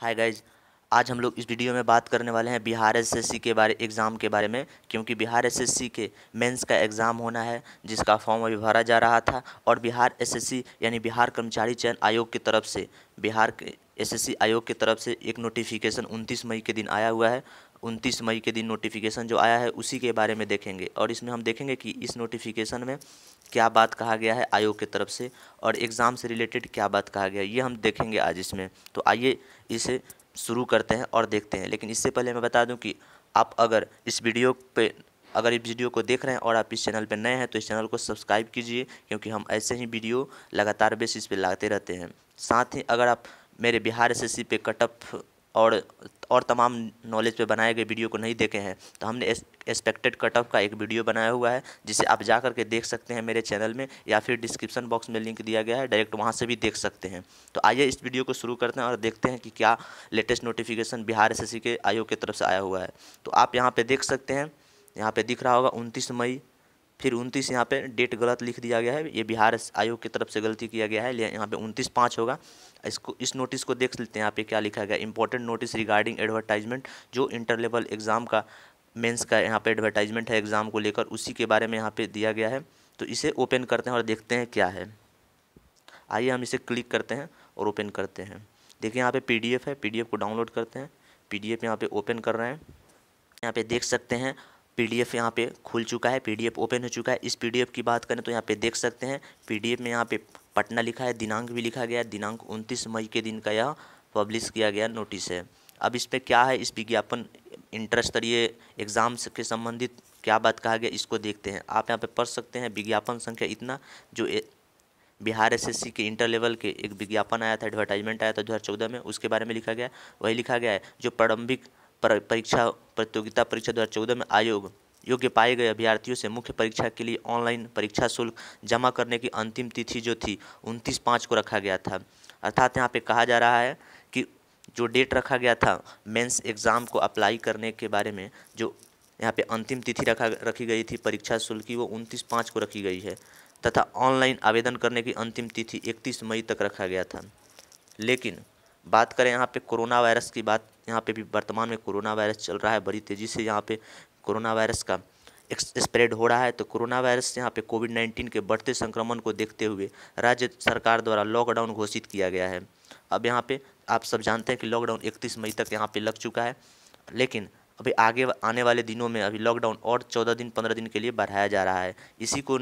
hi guys आज हम लोग इस वीडियो में बात करने वाले हैं बिहार एसएससी के बारे एग्ज़ाम के बारे में क्योंकि बिहार एसएससी के मेंस का एग्ज़ाम होना है जिसका फॉर्म अभी भरा जा रहा था और बिहार एसएससी यानी बिहार कर्मचारी चयन आयोग की तरफ से बिहार के एसएससी आयोग की तरफ से एक नोटिफिकेशन 29 मई के दिन आया हुआ है उनतीस मई के दिन नोटिफिकेशन जो आया है उसी के बारे में देखेंगे और इसमें हम देखेंगे कि इस नोटिफिकेशन में क्या बात कहा गया है आयोग के तरफ से और एग्ज़ाम से रिलेटेड क्या बात कहा गया है ये हम देखेंगे आज इसमें तो आइए इसे शुरू करते हैं और देखते हैं लेकिन इससे पहले मैं बता दूं कि आप अगर इस वीडियो पे अगर इस वीडियो को देख रहे हैं और आप इस चैनल पर नए हैं तो इस चैनल को सब्सक्राइब कीजिए क्योंकि हम ऐसे ही वीडियो लगातार बेसिस पे लाते रहते हैं साथ ही अगर आप मेरे बिहार एस एस पे कटअप और और तमाम नॉलेज पे बनाए गए वीडियो को नहीं देखे हैं तो हमने एक्सपेक्टेड कट ऑफ का एक वीडियो बनाया हुआ है जिसे आप जा कर के देख सकते हैं मेरे चैनल में या फिर डिस्क्रिप्शन बॉक्स में लिंक दिया गया है डायरेक्ट वहाँ से भी देख सकते हैं तो आइए इस वीडियो को शुरू करते हैं और देखते हैं कि क्या लेटेस्ट नोटिफिकेशन बिहार एस के आयोग की तरफ से आया हुआ है तो आप यहाँ पर देख सकते हैं यहाँ पर दिख रहा होगा उनतीस मई फिर उनतीस यहाँ पे डेट गलत लिख दिया गया है ये बिहार आयोग की तरफ से गलती किया गया है यहाँ पे उनतीस पाँच होगा इसको इस नोटिस को देख लेते हैं यहाँ पे क्या लिखा गया इंपॉर्टेंट नोटिस रिगार्डिंग एडवर्टाइजमेंट जो इंटर लेवल एग्ज़ाम का मेंस का यहाँ पे एडवर्टाइजमेंट है एग्ज़ाम को लेकर उसी के बारे में यहाँ पर दिया गया है तो इसे ओपन करते हैं और देखते हैं क्या है आइए हम इसे क्लिक करते हैं और ओपन करते हैं देखिए यहाँ पर पी है पी को डाउनलोड करते हैं पी यहाँ पे ओपन कर रहे हैं यहाँ पे देख सकते हैं पीडीएफ यहाँ पे खुल चुका है पीडीएफ ओपन हो चुका है इस पीडीएफ की बात करें तो यहाँ पे देख सकते हैं पीडीएफ में यहाँ पे पटना लिखा है दिनांक भी लिखा गया है दिनांक उनतीस मई के दिन का यह पब्लिश किया गया नोटिस है अब इस पर क्या है इस विज्ञापन इंटर स्तरीय एग्ज़ाम्स के संबंधित क्या बात कहा गया इसको देखते हैं आप यहाँ पर पढ़ सकते हैं विज्ञापन संख्या इतना जो ए, बिहार एसएससी के इंटर लेवल के एक विज्ञापन आया था एडवर्टाइजमेंट आया था दो में उसके बारे में लिखा गया वही लिखा गया है जो प्रारंभिक परीक्षा प्रतियोगिता परीक्षा दो हज़ार चौदह में आयोग योग्य पाए गए अभ्यर्थियों से मुख्य परीक्षा के लिए ऑनलाइन परीक्षा शुल्क जमा करने की अंतिम तिथि जो थी उनतीस पाँच को रखा गया था अर्थात यहाँ पे कहा जा रहा है कि जो डेट रखा गया था मेंस एग्ज़ाम को अप्लाई करने के बारे में जो यहाँ पे अंतिम तिथि रखा रखी गई थी परीक्षा शुल्क की वो उनतीस पाँच को रखी गई है तथा ऑनलाइन आवेदन करने की अंतिम तिथि इकतीस मई तक रखा गया था लेकिन बात करें यहाँ पे कोरोना वायरस की बात यहाँ पे भी वर्तमान में कोरोना वायरस चल रहा है बड़ी तेज़ी से यहाँ पे कोरोना वायरस का स्प्रेड हो रहा है तो कोरोना वायरस यहाँ पे कोविड नाइन्टीन के बढ़ते संक्रमण को देखते हुए राज्य सरकार द्वारा लॉकडाउन घोषित किया गया है अब यहाँ पे आप सब जानते हैं कि लॉकडाउन इकतीस मई तक यहाँ पर लग चुका है लेकिन अभी आगे आने वाले दिनों में अभी लॉकडाउन और चौदह दिन पंद्रह दिन के लिए बढ़ाया जा रहा है इसी को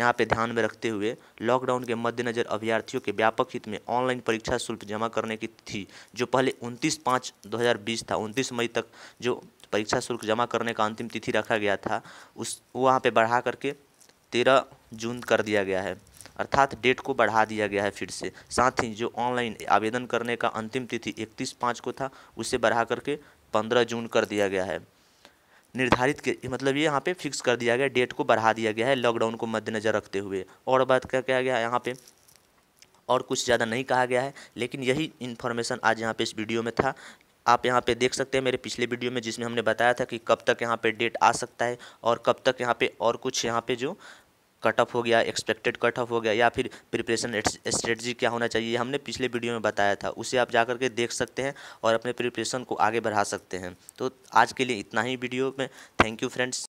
यहाँ पे ध्यान में रखते हुए लॉकडाउन के मद्देनज़र अभ्यर्थियों के व्यापक हित में ऑनलाइन परीक्षा शुल्क जमा करने की थी जो पहले उनतीस पाँच 2020 था उनतीस मई तक जो परीक्षा शुल्क जमा करने का अंतिम तिथि रखा गया था उस वहाँ पर बढ़ा करके तेरह जून कर दिया गया है अर्थात डेट को बढ़ा दिया गया है फिर से साथ ही जो ऑनलाइन आवेदन करने का अंतिम तिथि इकतीस पाँच को था उसे बढ़ा करके पंद्रह जून कर दिया गया है निर्धारित के मतलब ये यहाँ पे फिक्स कर दिया गया डेट को बढ़ा दिया गया है लॉकडाउन को मद्देनज़र रखते हुए और बात क्या किया गया यहाँ पे और कुछ ज़्यादा नहीं कहा गया है लेकिन यही इन्फॉर्मेशन आज यहाँ पे इस वीडियो में था आप यहाँ पे देख सकते हैं मेरे पिछले वीडियो में जिसमें हमने बताया था कि कब तक यहाँ पर डेट आ सकता है और कब तक यहाँ पर और कुछ यहाँ पर जो कट ऑफ हो गया एक्सपेक्टेड कट ऑफ हो गया या फिर प्रिपरेशन स्ट्रेटजी क्या होना चाहिए हमने पिछले वीडियो में बताया था उसे आप जा के देख सकते हैं और अपने प्रिपरेशन को आगे बढ़ा सकते हैं तो आज के लिए इतना ही वीडियो में थैंक यू फ्रेंड्स